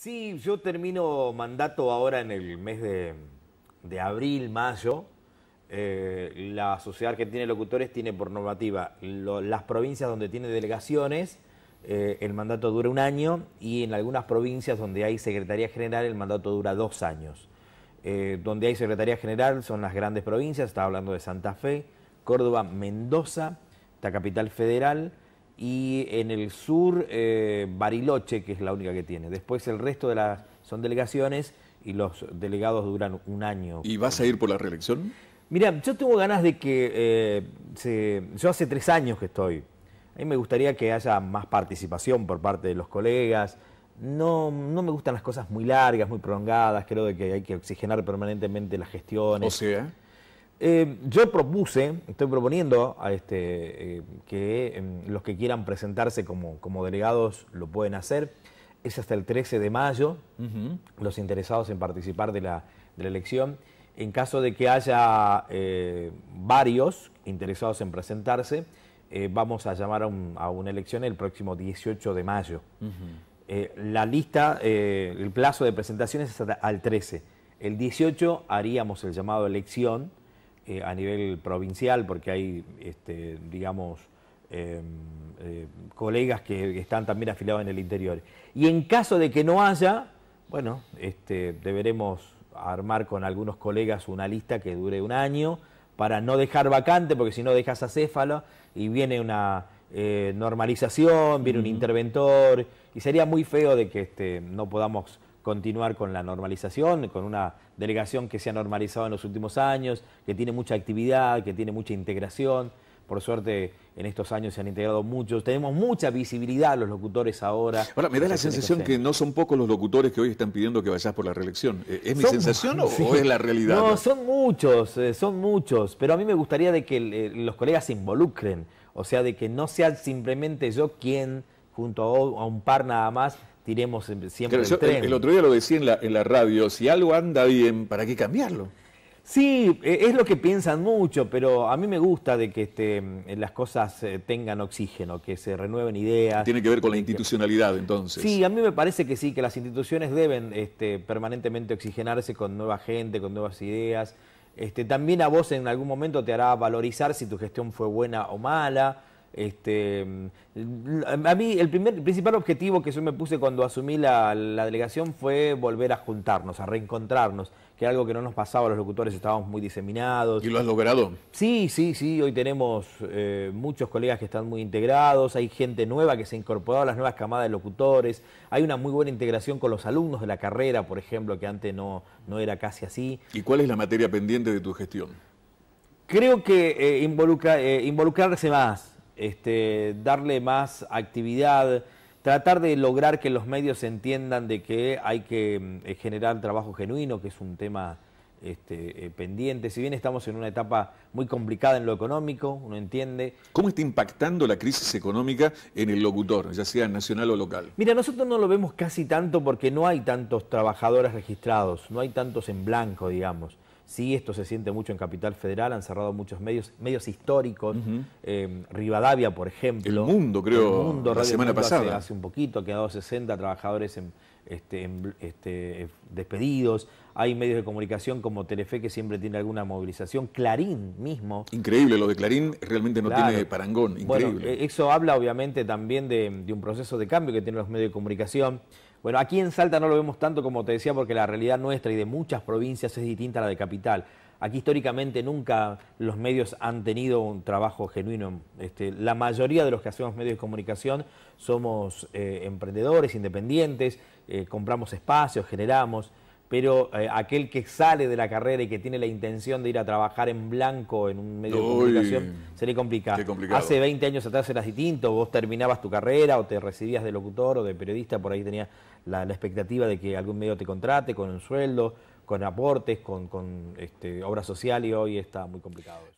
Sí, yo termino mandato ahora en el mes de, abril, mayo. Eh, la Sociedad que tiene Locutores tiene por normativa las provincias donde tiene delegaciones, eh, el mandato dura un año y en algunas provincias donde hay Secretaría General el mandato dura dos años. Eh, donde hay Secretaría General son las grandes provincias, estaba hablando de Santa Fe, Córdoba, Mendoza, la capital federal y en el sur eh, Bariloche, que es la única que tiene. Después el resto de las son delegaciones y los delegados duran un año. ¿Y vas a ir por la reelección? Mira, yo tengo ganas de que eh, yo hace tres años que estoy. A mí me gustaría que haya más participación por parte de los colegas. No, no me gustan las cosas muy largas, muy prolongadas. Creo de que hay que oxigenar permanentemente las gestiones. O sea. Eh, yo propuse, estoy proponiendo a este, eh, que em, los que quieran presentarse como, delegados lo pueden hacer. Es hasta el 13 de mayo, los interesados en participar de la, elección. En caso de que haya eh, varios interesados en presentarse, vamos a llamar a, una elección el próximo 18 de mayo. la lista, el plazo de presentación es hasta el 13. El 18 haríamos el llamado elección eh, a nivel provincial, porque hay, este, digamos, em, eh, colegas que están también afiliados en el interior. Y en caso de que no haya, bueno, este, deberemos armar con algunos colegas una lista que dure un año para no dejar vacante, porque si no dejas acéfalo y viene una eh, normalización, viene un interventor, y sería muy feo de que este, no podamos continuar con la normalización, con una delegación que se ha normalizado en los últimos años, que tiene mucha actividad, que tiene mucha integración. Por suerte, en estos años se han integrado muchos. Tenemos mucha visibilidad los locutores ahora. Ahora, me da la sensación que no son pocos los locutores que hoy están pidiendo que vayas por la reelección. Eh, ¿Es mi sensación o, es la realidad? No, son muchos, eh, son muchos. Pero a mí me gustaría de que eh, los colegas se involucren. O sea, de que no sea simplemente yo quien, junto a un par nada más, tiremos siempre el, tren. el, otro día lo decía en la, en la radio, si algo anda bien, ¿para qué cambiarlo? Sí, e, es lo que piensan mucho, pero a mí me gusta de que este, mm, las cosas eh, tengan oxígeno, que se renueven ideas. Tiene que ver con la institucionalidad, entonces. Sí, a mí me parece que sí, que las instituciones deben este, permanentemente oxigenarse con nueva gente, con nuevas ideas. Este, también a vos en algún momento te hará valorizar si tu gestión fue buena o mala. Este, mm, a mí el, primer, principal objetivo que yo me puse cuando asumí la, delegación fue volver a juntarnos, a reencontrarnos, que era algo que no nos pasaba, los locutores estábamos muy diseminados. ¿Y lo has logrado? Sí, sí, sí, hoy tenemos eh, muchos colegas que están muy integrados, hay gente nueva que se ha incorporado a las nuevas camadas de locutores, hay una muy buena integración con los alumnos de la carrera, por ejemplo, que antes no, era casi así. ¿Y cuál es la materia pendiente de tu gestión? Creo que eh, eh, involucrarse más, este, darle más actividad, tratar de lograr que los medios entiendan de que hay que eh, generar trabajo genuino, que es un tema este, eh, pendiente. Si bien estamos en una etapa muy complicada en lo económico, uno entiende. ¿Cómo está impactando la crisis económica en el locutor, ya sea nacional o local? Mira, nosotros no lo vemos casi tanto porque no hay tantos trabajadores registrados, no hay tantos en blanco, digamos. Sí, esto se siente mucho en Capital Federal, han cerrado muchos medios, medios históricos, eh, Rivadavia, por ejemplo. El Mundo, creo, la semana pasada. Hace, un poquito, ha quedado 60 trabajadores en, este, este eh, despedidos. Hay medios de comunicación como Telefe que siempre tiene alguna movilización. Clarín mismo. Increíble, lo de Clarín realmente no tiene parangón, increíble. Bueno, eso habla obviamente también de, de un proceso de cambio que tienen los medios de comunicación. Bueno, aquí en Salta no lo vemos tanto como te decía porque la realidad nuestra y de muchas provincias es distinta a la de capital. Aquí históricamente nunca los medios han tenido un trabajo genuino. Este, la mayoría de los que hacemos medios de comunicación somos eh, emprendedores, independientes, eh, compramos espacios, generamos pero eh, aquel que sale de la carrera y que tiene la intención de ir a trabajar en blanco en un medio de comunicación, se le complica. Hace 20 años atrás eras distinto, vos terminabas tu carrera o te recibías de locutor o de periodista, por ahí tenías la, expectativa de que algún medio te contrate con un sueldo, con aportes, con, este, obra social y hoy está muy complicado.